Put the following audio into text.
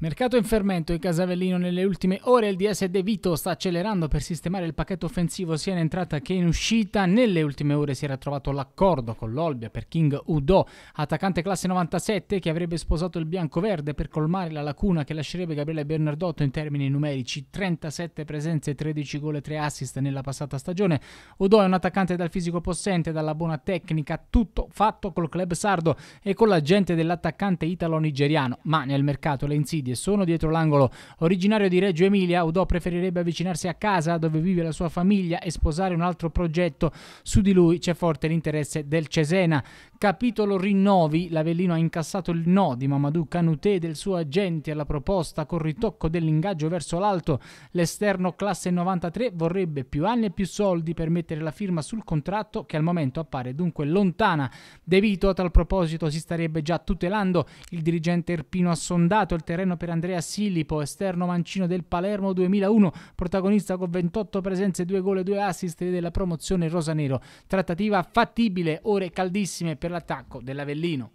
Mercato in fermento in Casavellino nelle ultime ore il DS De Vito sta accelerando per sistemare il pacchetto offensivo sia in entrata che in uscita. Nelle ultime ore si era trovato l'accordo con l'Olbia per King Udo, attaccante classe 97 che avrebbe sposato il bianco-verde per colmare la lacuna che lascerebbe Gabriele Bernardotto in termini numerici, 37 presenze, 13 gol e 3 assist nella passata stagione. Udo è un attaccante dal fisico possente, dalla buona tecnica, tutto fatto col club sardo e con l'agente dell'attaccante italo-nigeriano, ma nel mercato le insidie e sono dietro l'angolo. Originario di Reggio Emilia, Udò preferirebbe avvicinarsi a casa dove vive la sua famiglia e sposare un altro progetto. Su di lui c'è forte l'interesse del Cesena. Capitolo rinnovi, l'Avellino ha incassato il no di Mamadou Canutè e del suo agente alla proposta con ritocco dell'ingaggio verso l'alto. L'esterno classe 93 vorrebbe più anni e più soldi per mettere la firma sul contratto che al momento appare dunque lontana. De Vito a tal proposito si starebbe già tutelando, il dirigente Erpino ha sondato il terreno per Andrea Sillipo, esterno mancino del Palermo 2001, protagonista con 28 presenze, 2 gol e 2 assist della promozione rosanero. Trattativa fattibile, ore caldissime per l'attacco dell'Avellino.